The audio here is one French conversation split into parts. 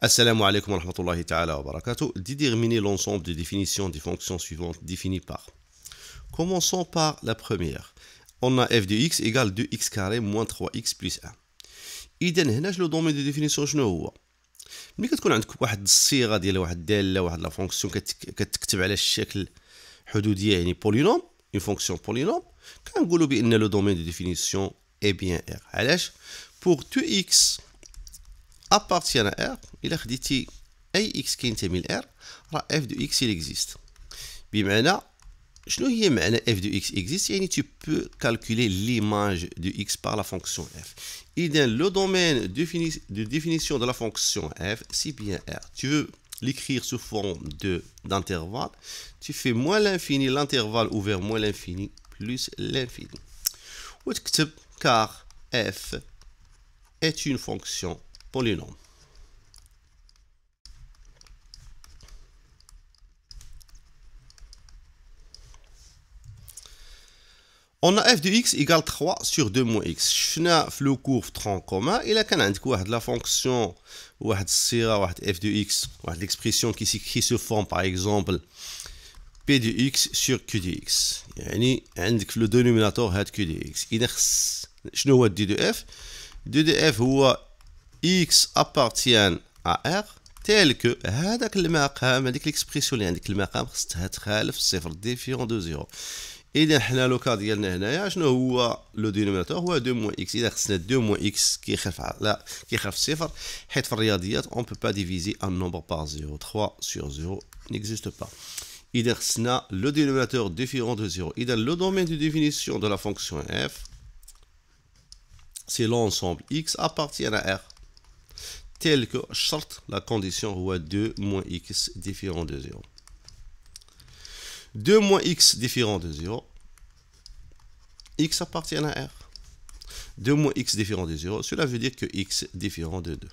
Assalamu alaikum wa rahmatullahi ta'ala wa barakatuh. Déterminer l'ensemble des définitions des fonctions suivantes définies par. Commençons par la première. On a f de x égale 2x carré moins 3x plus 1. Iden, le domaine de définition, je ne vois. Mais quand on a une sira, la fonction qui est active à une polynôme, une fonction polynôme, quand on a le domaine de définition est bien R. Pour 2x, appartient à R il a dit AX qui x qui r, alors f de x il existe بمعنى شنو هي f de x existe يعني tu peux calculer l'image de X par la fonction f Idem le domaine de définition de la fonction f si bien R tu veux l'écrire sous forme de d'intervalle tu fais moins l'infini l'intervalle ouvert moins l'infini plus l'infini car f est une fonction polynôme. On a f de x égale 3 sur 2 moins x. Je n'ai courbe 30 commun. Il a une quoi de la fonction ou de f de x, l'expression qui, se forme par exemple p de x sur q de x. Il y a le dénominateur de q de x. Je de f. de f x appartient à R tel que hé le clémer l'expression comme l'expression de 0. là le dénominateur x a 2 moins x qui est différent de zéro on ne peut pas diviser un nombre par 0. 3 sur 0 n'existe pas il a le dénominateur différent de zéro le domaine de définition de la fonction f c'est l'ensemble x appartient à R tel que la condition est 2 moins x différent de 0. 2 moins x différent de 0, x appartient à R. 2 moins x différent de 0, cela veut dire que x différent de 2.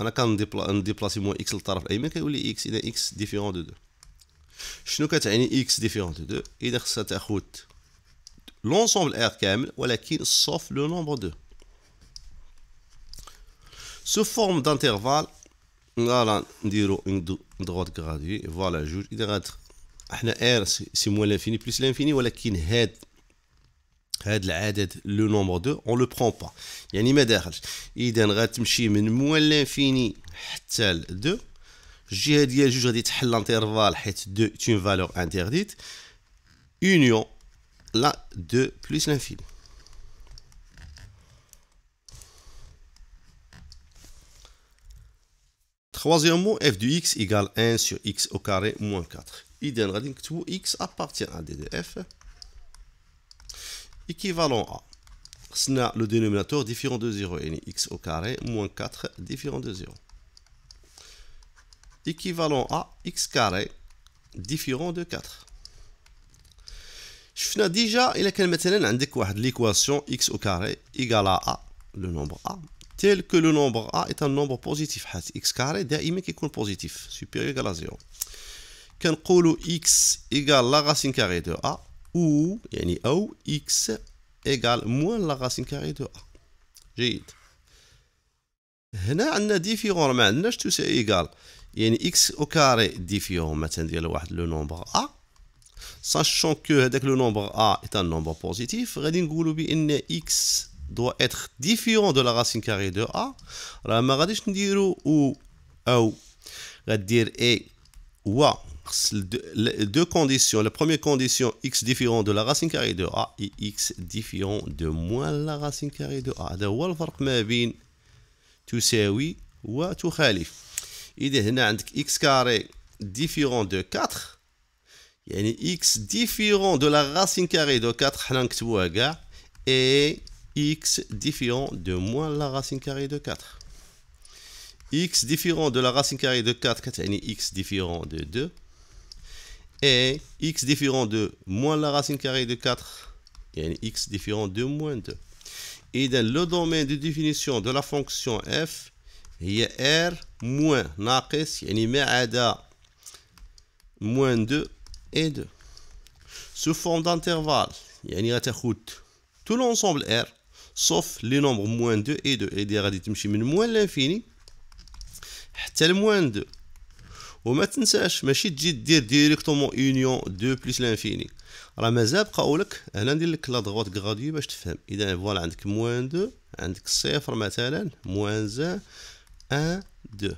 On a quand on déplace moins x le taraf e x, il y x différent de 2. شنو كتعني x différent de 2 Il خصها l'ensemble R كامل e sauf le nombre 2 sous forme d'intervalle va dire une droite graduée voilà juste il devrait être r c'est moins l'infini plus l'infini mais qui head head le le nombre 2 on le prend pas il y a ni il devrait de moins l'infini jusqu'à 2 j'ai dit juste dit l'intervalle de 2 est une valeur interdite union la 2 plus l'infini Troisièmement, f de x égale 1 sur x au carré moins 4. Idem, غادي x appartient à d de f équivalent à pas le dénominateur différent de 0 et x au carré moins 4 différent de 0 équivalent à x carré différent de 4 شفنا déjà déjà il مثلا عندك واحد l'équation x au carré égale à a le nombre a tel que le nombre A est un nombre positif x carré دائما كيكون positif supérieur à 0 que x égale la racine carrée de A ou يعني او x égale moins la racine carrée de A جيد هنا عندنا ديفيرون ما عندناش تو سي ايغال يعني اكس او كاري ديفيرون مثلا ديال واحد لو نومبر ا ساشون كو هذاك لو نومبر ا ايت نومبر بوزيتيف غادي بان doit être différent de la racine carrée de a alors ou ou dire et les deux conditions la première condition x différent de la racine carrée de a et x différent de moins la racine carrée de a هذا هو الفرق tout بين تساوي وتخالف اذا هنا عندك x carré différent de 4 يعني x différent de la racine carrée de 4 et x différent de moins la racine carrée de 4. x différent de la racine carrée de 4, c'est x différent de 2. Et x différent de moins la racine carrée de 4, et x différent de moins 2. Et dans le domaine de définition de la fonction f, il y a r moins ناقص il à a moins 2 et 2 sous forme d'intervalle يعني غتاخد tout l'ensemble R سوف لي نومبر موان دو اي دو دي غادي تمشي من موان لانفيني حتى لموان دو وما تنساش ماشي تجي دير ديريكتومون اونيون دو بليس لانفيني راه مازال بقاولك هنا ندير لك لا دغوات كغادي باش تفهم اذا فوالا عندك موان دو عندك صفر مثلا موان زان ان دو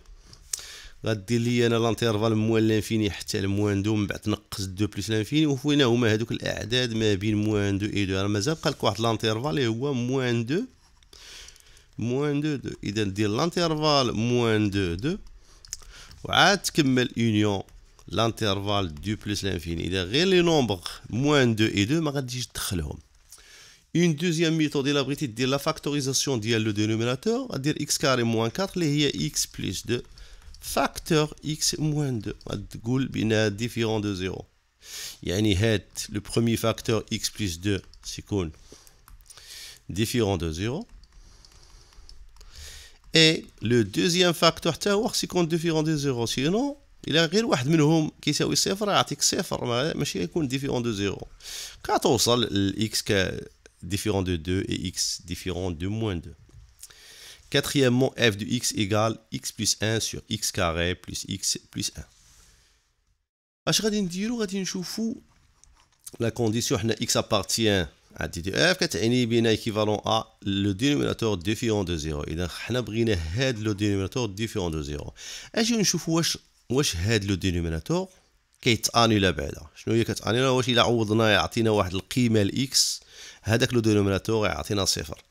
غدير لي انا لانتيرفال موان لانفيني حتى لموان دو من بعد تنقص دو بليس لانفيني وفينا هما هذوك الاعداد ما بين موان دو اي دو راه مازال بقى لك واحد لانتيرفال اللي هو موان دو موان دو دو اذا دير لانتيرفال موان دو دو وعاد تكمل يونيون لانتيرفال دو بليس لانفيني اذا غير لي نومبر موان دو اي دو ما غاديش تدخلهم Une deuxième méthode, il a de la factorisation du dénominateur, à dire x carré moins 4, il y a x plus 2. facteur x moins 2. Goul différent de 0. Yani het, le premier facteur x plus 2, c'est Différent de 0. Et le deuxième facteur, c'est différent de 0. Sinon, il y a un autre d'entre qui est qui est mais différent de 0. Quand on sort le x différent de 2 et x différent de moins 2. Quatrièmement, f de x égale x plus 1 sur x carré plus x plus 1. اش غادي نديرو غادي نشوفو لا كونديسيون حنا اكس ابارتيان عندي دي اف كتعني بينا ايكيفالون ا لو دينوميناتور ديفيون دو زيرو اذا حنا بغينا هاد لو دينوميناتور ديفيون دو زيرو اجي نشوفو واش واش هاد لو دينوميناتور كيتانيلا بعدا شنو هي كتانيلا واش الا عوضنا يعطينا واحد القيمه لاكس هذاك لو دينوميناتور يعطينا صفر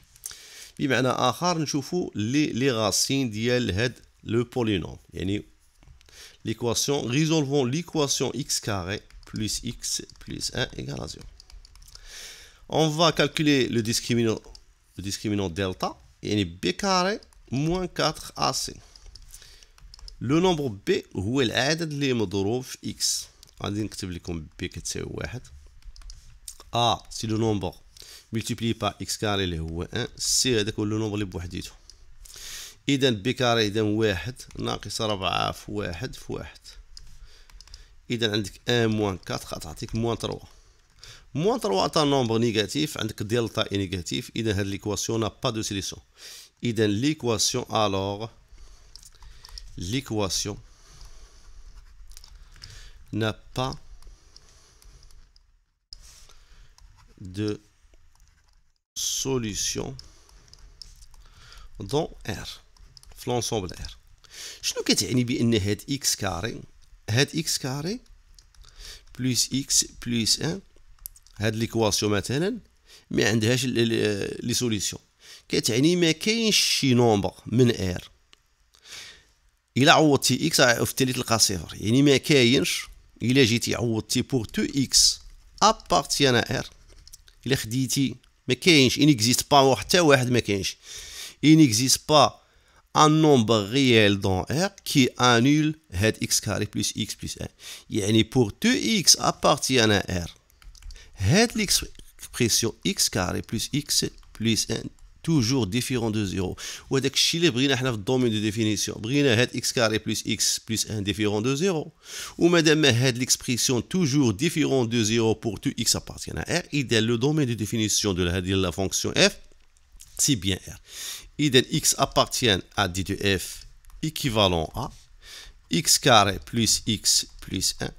Et maintenant, nous avons les racines de l'élève, le polynôme. Résolvons l'équation x plus x plus 1 égale à 0. On va calculer le discriminant delta. Et b moins 4ac. Le nombre b, où est l'aide de l'élève x On va calculer comme b qui est le même. A, c'est le nombre. ملتيبلي با اكس كاري اللي هو ان سي هذاك هو نومبر اللي بوحديته اذا بي كاري اذا واحد ناقص ربعة في واحد في واحد اذا عندك ان موان كات غتعطيك موان تروا موان تروا تا نومبر نيجاتيف عندك دلتا اي نيجاتيف اذا هاد ليكواسيون نا با دو سيليسيون اذا ليكواسيون الوغ ليكواسيون نا با دو solution dans R في لونسومبل R شنو كتعني بان هاد اكس كاري هاد اكس كاري بلس اكس بلس ان هاد ليكواسيون مثلا ما عندهاش لي سوليسيون كتعني ما كاينش شي نومبر من ار الا عوضتي اكس في التالي تلقى صفر يعني ما كاينش الا جيتي عوضتي بور تو اكس ابارتيان ار الا خديتي Il n'existe pas un nombre réel dans R qui annule head x plus x plus 1. Yani pour 2x appartient à R, head l'expression x plus x plus 1 toujours différent de 0. Ou Chile, a domaine de définition. a x carré plus x plus différent de 0. Ou madame a l'expression toujours différent de 0 pour tout x appartient à R. Il le domaine de définition de la fonction f, si bien R. Il x appartient à d f équivalent à x carré plus x plus 1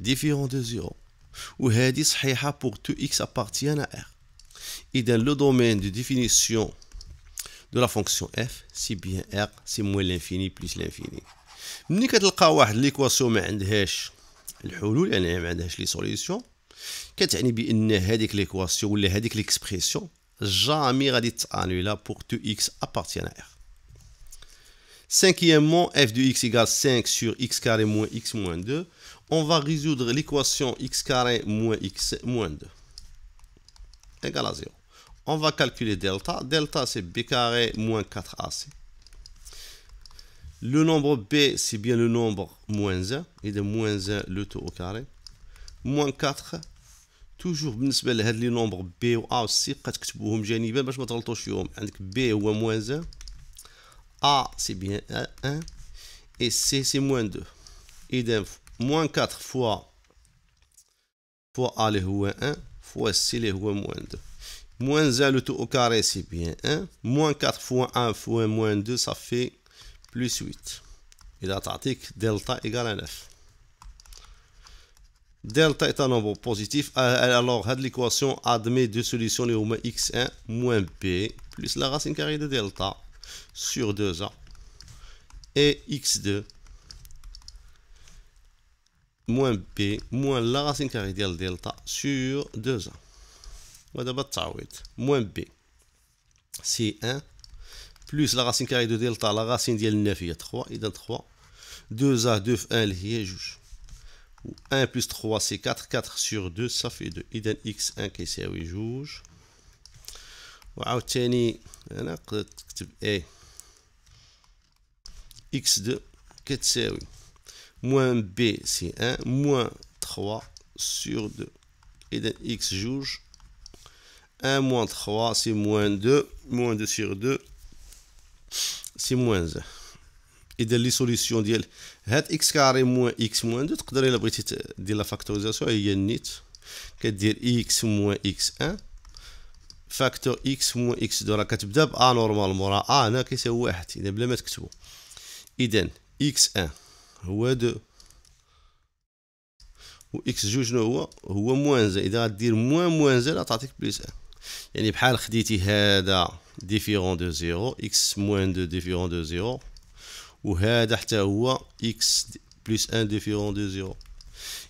différent de 0. Ou c'est pour tout x appartient à R. Et dans le domaine de définition de la fonction f, c'est bien r, c'est moins l'infini plus l'infini. ملي كتلقى واحد l'équation ما عندهاش الحلول يعني ما عندهاش لي سوليسيون كتعني بان هذيك ليكواسيون ولا هذيك ليكسبريسيون جامي غادي تو اكس ابارتيان Cinquièmement, f de x égale 5 sur x carré moins x moins 2. On va résoudre l'équation x carré moins x moins 2 égale à 0 on va calculer delta. Delta, c'est b carré moins 4ac. Le nombre b, c'est bien le nombre moins 1. Il est moins 1 le taux au carré. Moins 4. Toujours, nous avons le nombre b ou a aussi. Parce tu un vous dire, je vais vous Donc b ou moins 1. a, c'est bien 1. Et c, c'est moins 2. Et donc, moins 4 fois, fois a, les 1. Fois c, les moins 2 moins 1 le tout au carré, c'est bien 1. Moins 4 fois 1 fois moins 2, ça fait plus 8. Et la tactique, delta égale à 9. Delta est un nombre positif. Euh, euh, alors, l'équation admet deux solutions, les x1 moins b, plus la racine carrée de delta sur 2a et x2 moins b moins la racine carrée de delta sur 2a. On va d'abord t'auréter. Moins B. c'est 1 Plus la racine carré de delta. La racine de 9 est 3. Iden 3. 2A, 1 il e, joue. 1 plus 3, c4. 4 sur 2, ça fait 2. Iden X1, qui il joue. On va obtenir... Et... X2, KCA, oui. Moins B, c'est 1 Moins 3 sur 2. Iden X juge. 1 moins 3, c'est moins 2. Moins 2 sur 2, c'est moins 1. اذا لي سوليسيون ديال هاد اكس كاري موان اكس موان دو تقدر الا بغيتي دير لا فاكتوريزاسيون هي نيت كدير اكس موان اكس ان فاكتور اكس موان اكس دو راه كتبدا ب ا نورمالمون راه ا هنا كيساوي واحد اذا بلا ما تكتبو اذا اكس 1 هو دو و اكس جوج شنو هو هو موان زا اذا غدير موان موان زا تعطيك بليس ان يعني بحال خديتي هذا ديفيرون دو زيرو اكس موان دو ديفيرون دو زيرو وهذا حتى هو اكس بلس ان ديفيرون دو زيرو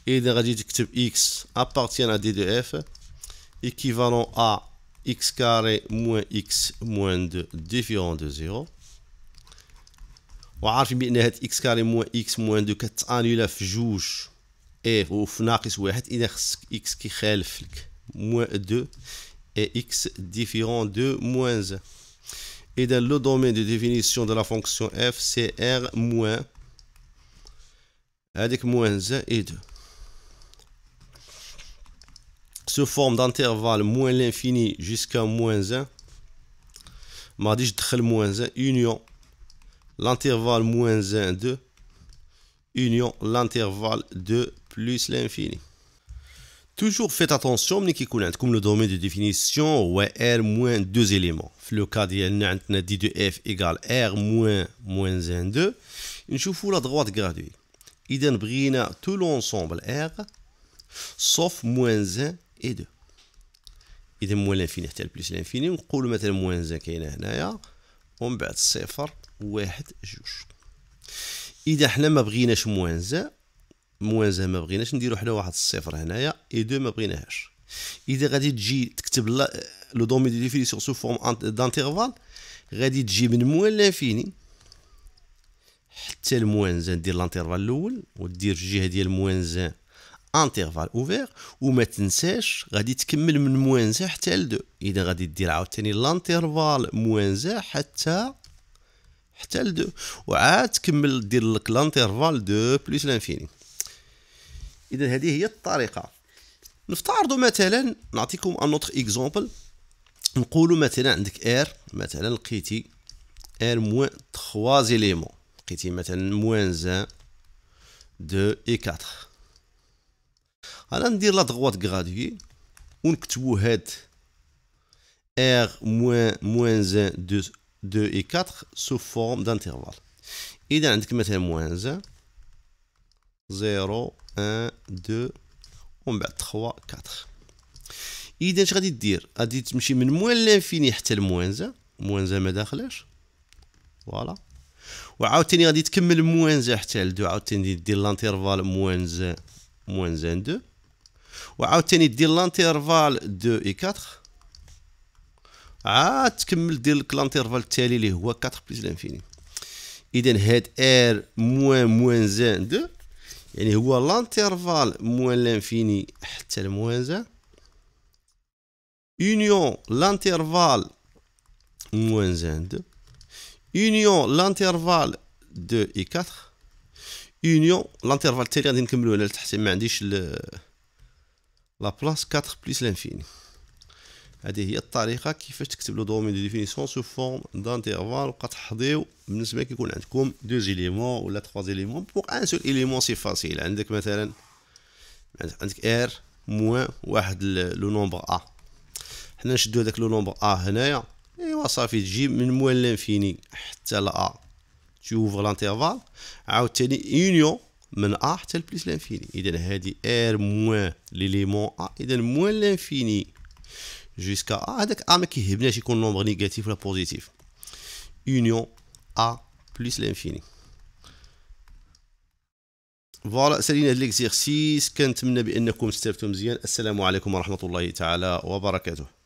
اذا غادي تكتب اكس ابارتيان ا دي دو اف ايكيفالون ا اكس كاري موان اكس موان دو ديفيرون دو زيرو وعارفين بان هاد اكس كاري موان اكس موان دو كتانيولا في جوج اف وفي ناقص واحد اذا خصك اكس كيخالف لك موان دو et x différent de moins. 1. Et dans le domaine de définition de la fonction f, c'est r moins avec moins 1 et 2. Sous forme d'intervalle moins l'infini jusqu'à moins 1. M'a dit très moins 1. Union l'intervalle moins 1, 2. Union l'intervalle 2 plus l'infini. توجور فيت اتونسيون ملي كيكون عندكم لو دومين دو ديفينيسيون هو ار موان دو زيليمون في لو كا ديالنا عندنا دي دو اف ايكال ار موان موان زان دو نشوفو لا دغوات غرادوي اذا بغينا تو لونسومبل ار سوف موان زان اي دو اذا موان لانفيني حتى لبليس لانفيني نقولو مثلا موان زان كاينه هنايا ومن بعد صفر واحد جوج اذا حنا ما بغيناش موان زان موانزه ما بغيناش نديرو حنا واحد الصفر هنايا اي دو ما بغيناهاش اذا غادي تجي تكتب لو دومين دو ديفينيسيون سو فورم دانتيرفال غادي تجي من موان لانفيني حتى الموانزه ندير لانتيرفال الاول ودير الجهه ديال زان انترفال اوفير وما تنساش غادي تكمل من موانزه حتى لدو اذا غادي دير عاوتاني لانترفال موانزه حتى حتى لدو وعاد تكمل دير لك لانترفال دو بلس لانفيني اذا هذه هي الطريقه نفترض مثلا نعطيكم ان اوتر اكزومبل نقولوا مثلا عندك ار مثلا لقيتي ار موان 3 زيليمون لقيتي مثلا موان زان دو اي 4 انا ندير لا دغوات كغادوي ونكتبو هاد ار موان موان زان دو دو اي 4 سو فورم دانترفال اذا عندك مثلا موان زان 0 1 2 ومن بعد 3 4 اذا اش غادي دير غادي تمشي من موان لانفيني حتى لموانزا موانزا ما داخلاش فوالا وعاوتاني غادي تكمل موانزا حتى ل ل2 عاوتاني دير لانتيرفال موانزا موانزا 2 وعاوتاني دير لانتيرفال 2 اي 4 عاد تكمل دير لك لانتيرفال التالي اللي هو 4 بليس لانفيني اذا هاد ار موان موان زان 2 يعني هو لانترفال موان لانفيني حتى الموان زان يونيون لانترفال موان زان دو يونيون لانترفال دو اي كاتخ يونيون لانترفال التالي غادي نكملو على التحت ما عنديش لا كاتخ بليس لانفيني هذه هي الطريقه كيفاش تكتب لو دومين دو ديفينيسيون سو فورم دانترفال تحضيو بالنسبه كيكون عندكم دو زيليمون ولا تخوا زيليمون بوغ ان سول اليمون سي فاسيل عندك مثلا عندك ار موان واحد لو نومبر ا حنا نشدو هذاك لو نومبر ا هنايا ايوا صافي تجي من موان لانفيني حتى لا ا تشوفر لانترفال عاوتاني يونيون من ا حتى لبليس لانفيني اذا هذه ار موان ليليمون ا اذا موان لانفيني جوسكا ا هذاك ا ما كيهمناش يكون نومبر نيجاتيف ولا بوزيتيف يونيون ا بلس لانفيني فوالا سالينا هاد ليكزيرسيس كنتمنى بانكم استفدتم مزيان السلام عليكم ورحمه الله تعالى وبركاته